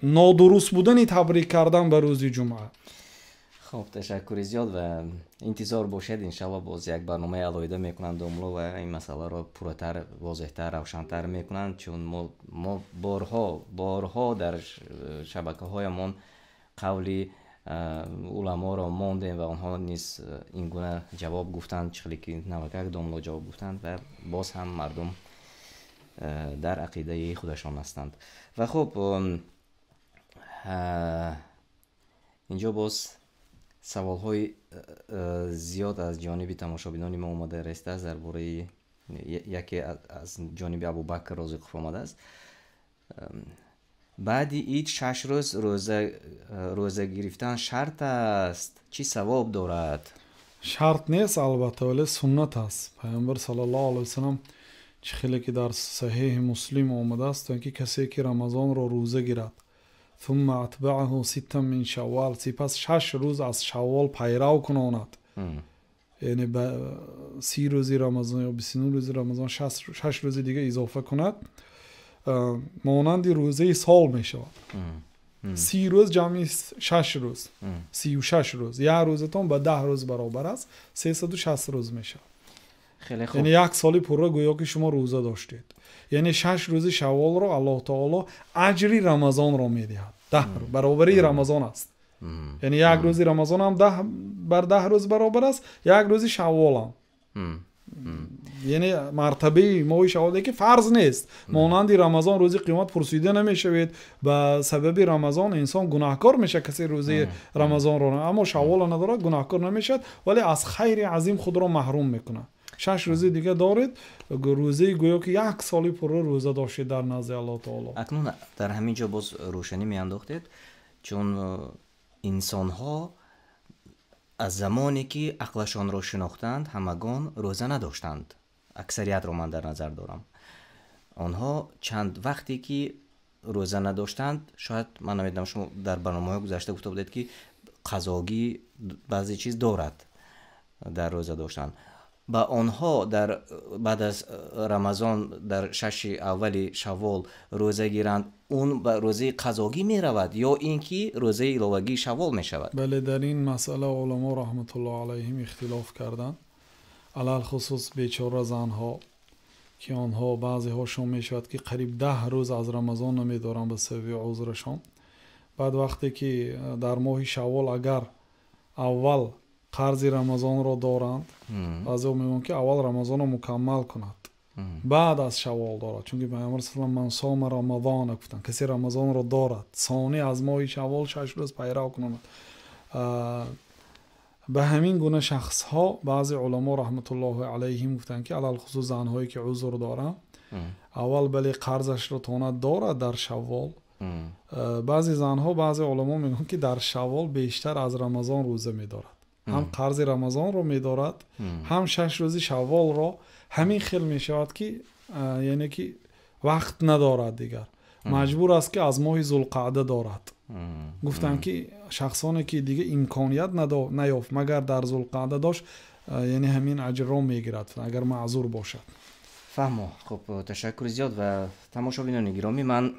نادرست بودن تبریک کردن به روز جمعه хуб ташаккури зиёд ва интизор бошед иншалло боз як барномаи алоҳида мекунанд домло ва ин масъаларо пурратар возеҳтар равшантар мекунанд чун мо борҳо борҳо дар э, шабакаҳоямон қавли э, уламоро мондем ва онҳо низ э, ин гуна ҷавоб гуфтанд чихлики навакак домло ҷавоб гуфтанд ва боз ҳам мардум дар ақидаи худашон ҳастанд ва хуб инҷо боз саволҳои э, э, зиёд аз ҷониби тамошобинони мо омада расидааст дар бораи яке аз ҷониби абубакр розиқов омадааст баъди ид шаш рӯз рӯза э, гирифтан шарт аст чӣ савоб дорад шарт нест албатта вале суннат аст паомбар саллаалвасалам чӣ хеле ки дар саҳиҳи муслим омадааст то ин ки касе ки рамазонро рӯза гирад ثم اتبعه ستا من شوال سپس شش روز از شوال پیرو کناند یعنی به سی روزی رمضان یا بسینو روزی رمضان شش روزی دیگه اضافه کند مانند روزه سال می شود سی روز جمعی شش روز سی و شش روز یه روزتون به ده روز برابر است سی سد و شست روز می شود یعنی یک سال پوره گویا که شما روزه داشتید یعنی شش روز شوال رو الله تعالی اجری رمضان را میدهد ده برابری رمضان است یعنی یک روزی رمضان هم ده بر ده روز برابر است یک روزی شوال هم یعنی مرتبه ماه شوال که فرض نیست مانند رمضان روزی قیامت پرسیده نمیشوید و سبب رمضان انسان گناهکار میشه کسی روزی رمضان رو اما شوال نداره گناهکار نمیشد ولی از خیر عظیم خود را محروم میکنه шаш рӯзи дига доред рӯзаи гӯё ки як соли пурро рӯза доштед дар назди алло таоло акнун дар ҳамин ҷо боз рӯшанӣ меандохтед чун э, инсонҳо аз замоне ки ақлашонро шинохтанд ҳамагон рӯза надоштанд аксарияатро ман дар назар дорам онҳо чанд вақте ки рӯза надоштанд шояд ман намедонам шумо дар барномаҳои гузашта гуфта будед ки қазогӣ баъзе чиз дорад э, дар рӯза доштанд ба онҳо дар баъд аз э, рамазон дар шаши аввали шавол рӯза гиранд он ба рӯзаи қазогӣ меравад ё ин ки рӯзаи иловагии шавол мешавад бале дар ин масъала олмо раҳматулло алайҳим ихтилоф карданд алалхусус бечора занҳо ки онҳо баъзеҳошон мешавад ки қариб даҳ рӯз аз рамазон намедоранд ба сабаби узрашон баъд вақте ки э, дар моҳи шавол агар аввал қарзи рамазонро доранд аз میگن که اول رمضان رو مکمل کند بعد از شوال دارد چون که پیامبر صلی من صام رمضان گفتن کسی رمضان را دارد ثانی از ماه شوال شش روز پیرا کنند به همین گونه شخص ها بعضی علما رحمت الله علیهم گفتن که علال خصوص زن هایی که عذر دارند اول بلی قرضش رو تونه دارد در شوال بعضی زن ها بعضی علما میگن که در شوال بیشتر از رمضان روزه میدارد هم hmm. قرض رمضان رو میدارد hmm. هم شش روزی شوال را همین خیل می شود که یعنی که وقت ندارد دیگر hmm. مجبور است که از ماه ذوالقعده دارد گفتم که شخصانی که دیگه امکانیت نیافت مگر در ذوالقعده داشت یعنی همین اجر را میگیرد اگر معذور باشد فهمو خب تشکر زیاد و تماشا بینان گرامی من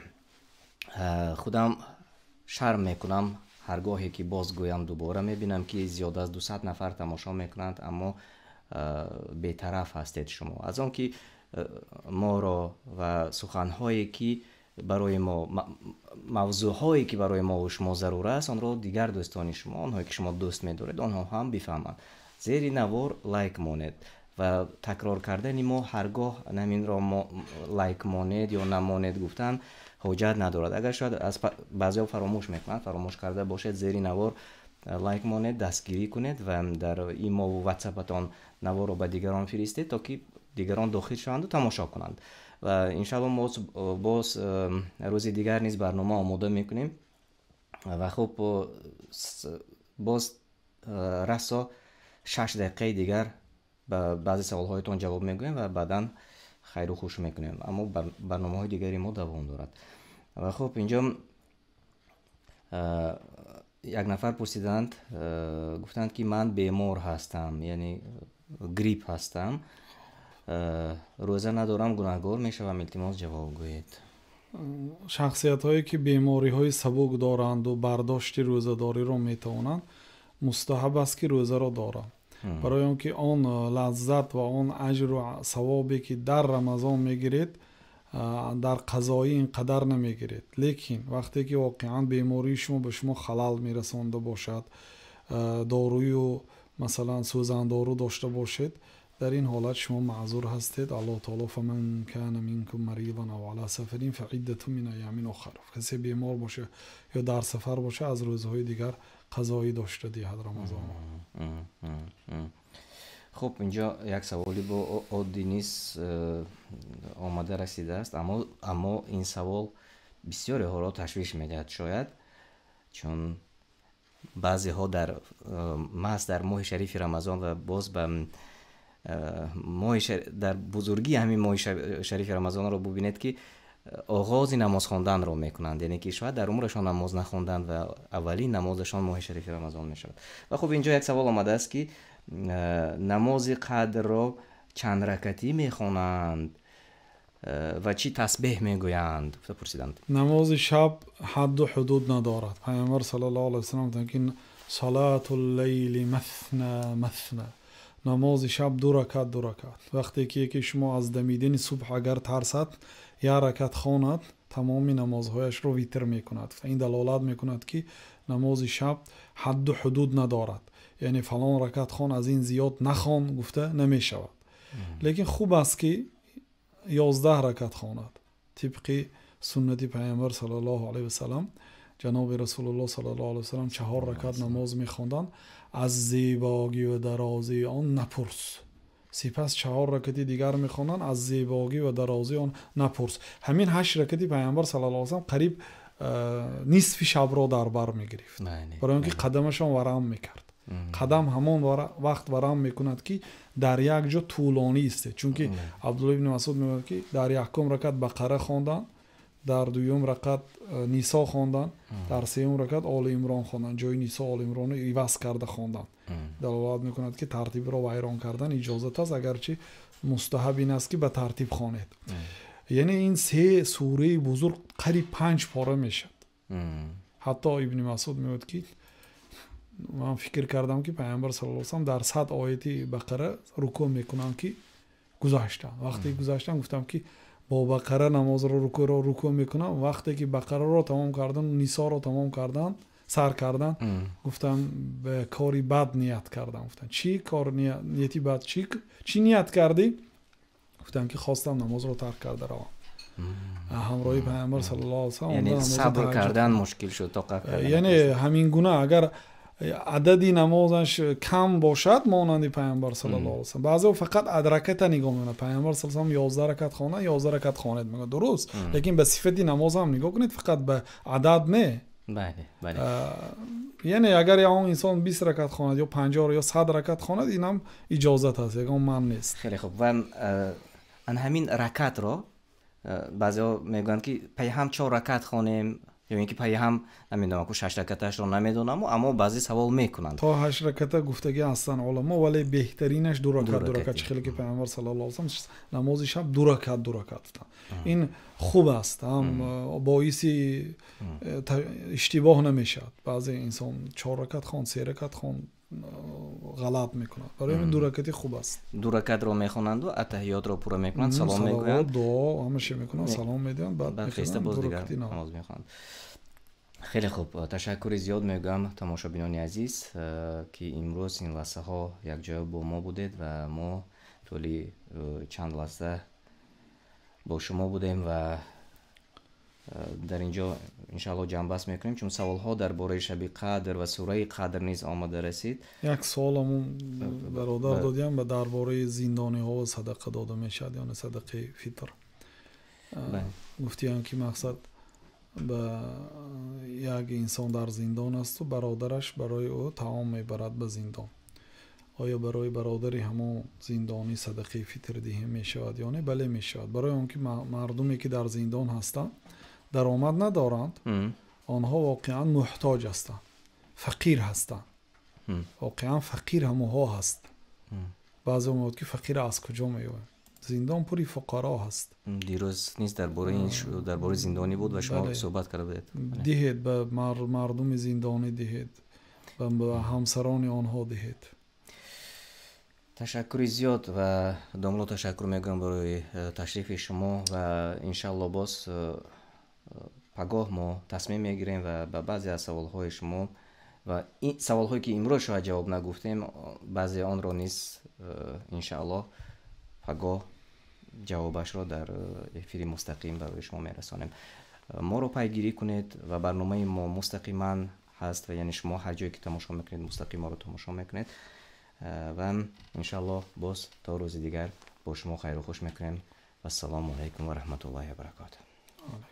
خودم شرم میکنم ҳаргоҳе ки боз гӯям дубора мебинам ки зиёда аз 200 нафар тамошо мекунанд аммо бетараф ҳастед шумо аз он ки моро ва суханҳое ки барои мо мавзӯъҳое ки барои мо шумо зарур аст онро дигар дӯстони шумо онҳое ки шумо дӯст медоред онҳо ҳам бифаҳманд зери навор лайк монед ва такрор кардани мо ҳаргоҳ наминро лайк монед ё намонед гуфтан ҳоҷат надорад агар шояд аз баъзеҳо фаромӯш мекунад фаромӯш карда бошед зери навор э, лайк монед дастгирӣ кунед ва дар имову ватсапатон наворро ба дигарон фиристед то ки дигарон дохил шаванду тамошо кунанд ва иншалло мо боз э, рӯзи дигар низ барнома омода мекунем ва хуб э, боз расо шаш дақиқаи дигар ба баъзе саволҳоятон ҷавоб мегӯем ва баъдан хайру хуш мекунем аммо барномаҳои дигари мо давом дорад ва хуб инҷо як нафар пурсиданд гуфтанд ки ман бемор ҳастам яъне грип ҳастам рӯза надорам гунаҳгор мешавам илтимос ҷавоб гӯед шахсиятҳое ки бемориҳои сабук доранду бардошти рӯзадориро метавонанд мустаҳаб аст ки рӯзаро доранд барои он ки он э, лаззат ва он ажру савобе ки дар рамазон мегиред э, дар қазоӣ ин қадар намегиред лекин вақте ки воқеан бемории шумо ба шумо халал мерасонда бошад э, дорую масалан сӯзандору дошта бошед дар ин ҳолат шумо маъзур ҳастед аллоҳ таоло фаман кана минкум маридан ав ала сафарин фаиддату мин аёмин охар касе бемор боша ё дар сафар боша аз рӯзҳои дигар қазоӣ дошта диҳад рамазон хуб инҷо як саволи бо оддӣ низ э, омада расидааст аммо ин савол бисёр ҳоро ташвиш медиҳад шояд чун баъзеҳо дар э, маҳз дар моҳи шарифи рамазон ва боз ба э, моҳи дар бузургии ҳамин моҳи шарифи рамазонро бубинед ки оғози намоз хонданро мекунанд яъне ки шояд дар умрашон намоз нахонданд ва аввалин намозашон моҳи шарифи рамазон мешавад ва хуб инҷо як савол омадааст ки э, намози қадрро чанд ракатӣ мехонанд э, ва чӣ тасбеҳ мегӯянд гуфта пурсиданд намози шаб ҳадду ҳудуд надорад пайғамбар сал ллаه ли слам ки салату лейли масна масна намози шаб ду ракат ду ракат вақте ки яке шумо аз дамидани субҳ агар тарсад як ракат хонад тамоми намозҳояшро витр мекунад ин далолат мекунад ки намози шаб ҳадду ҳудуд надорад яъне фалон ракатхон аз ин зиёд нахон гуфта намешавад лекин хуб аст ки ёздаҳ ракат хонад тибқи суннати пайамбар сал ллоу ал васалам ҷаноби расулулло сал ллоу ал салам чаҳор ракат намоз мехонданд аз зебогию дарозии он напурс سپس چهار رکتی دیگر میخوانند از زیباگی و درازی آن نپرس همین هشت رکتی پیامبر صلی الله علیه و قریب نصف شب را در بر میگرفت برای اینکه قدمشان ورم میکرد قدم همان وقت ورم میکند که در یک جا طولانی است چون که عبدالله ابن مسعود میگوید که در یکم رکت بقره خواندن در دویم رکت نیسا خواندن در سوم رکت آل عمران خواندن جای نیسا آل عمران رو کرده خواندن далолат мекунад ки тартибро вайрон кардан иҷозат аст агарчи мустаҳаб ин аст ки ба тартиб хонед яъне ин се сураи бузург қариб панҷ пора мешавад ҳатто ибни масуд мегӯяд ки ман фикр кардам ки паямбар сал сам дар сад ояти бақара рукӯ мекунанд ки гузаштан вақте гузаштан гуфтам ки бо бақара намозро рукӯро рукӯ мекунам вақте ки бақараро тамом кардан нисоро тамом карданд سر کردن گفتن به کاری بد نیت کردم گفتن چی کار نیتی بد چی چی نیت کردی گفتم که خواستم نماز رو ترک کرده رو همراهی پیامبر صلی الله علیه و یعنی صبر کردن مشکل شد تا یعنی همین گونه اگر عددی نمازش کم باشد مانند پیامبر صلی الله علیه و سلم بعضی فقط ادرکت نگاه میکنه پیامبر صلی الله علیه و آله 11 رکعت خونه 11 رکعت خوانید میگه درست لیکن به صفتی نماز هم نگاه کنید فقط به عدد نه بله بله یعنی اگر یا اون انسان 20 رکعت خواند یا 50 یا 100 رکعت خواند اینم اجازت هست یگان من نیست خیلی خوب و ان همین رکعت رو بعضی ها میگن که پی هم 4 رکعت خونیم یا پای هم نمیدونم کو شش رو نمیدونم اما بعضی سوال میکنند تا هشت رکعت گفتگی هستن علما ولی بهترینش دو رکعت دو خیلی که پیامبر صلی الله علیه و سلم نماز شب دو رکعت دو این خوب است هم باعث اشتباه نمیشد بعضی انسان چهار رکعت خوان سه رکعت خوان غلط میکنند برای همین دورکتی خوب است دورکت رو میخونند و اتحیات رو پوره میکنند سلام میگویند دعا همشه میکنن سلام میدهند بعد میخونند دورکتی نماز میخوان. хеле хуб э, ташаккури зиёд мегӯям тамошобинони азиз э, ки имрӯз ин лаҳзаҳо якҷоя бо мо будед ва мо тӯли э, чанд лаҳза бо шумо будем ва дар ин ҷо иншалло ҷамъбаст мекунем чун саволҳо дар бораи шаби қадр ва сураи қадр низ омада расид як суолмн бародар додиам ба дар бораи зиндониҳо садақа дода мешавад ёна садақаи фитр гуфтиам ки мақсад ба э, як инсон дар зиндон асту бародараш барои ӯ таом мебарад ба зиндон оё барои бародари ҳамон зиндонӣ садақаи фитр диҳӣ мешавад ё не бале мешавад барои он ки мардуме ки дар зиндон ҳастанд даромад надоранд онҳо воқеан муҳтоҷ ҳастанд фақир ҳастанд воқеан фақир ҳамуҳо ҳаст баъзе омеод ки фақир аз куҷо меоям зиндон пури фуқаро ҳаст дирӯз низ дар бораи ин дар бораи зиндонӣ буд ва шумо суҳбат карда будед диҳед ба мардуми зиндонӣ диҳед ба ҳамсарони онҳо диҳед ташаккури зиёд ва домло ташаккур мекунам барои э, ташрифи шумо ва иншалло боз э, э, пагоҳ мо тасмим мегирем ва ба баъзе аз саволҳои шумо ва саволҳое ки имрӯз шояд ҷавоб нагуфтем баъзе онро низ иншаалло пагоҳ ҷавобашро дар э, эфири мустақим барои шумо мерасонем э, моро пайгирӣ кунед ва барномаи мо мустақиман ҳаст яъне шумо ҳар ҷое ки тамошо мекунед мустақим моро тамошо мекунед э, ва иншаалло боз то рӯзи дигар бо шумо хайру хуш мекунем вассалому алайкум ва раҳматуллоҳи вабаракотуа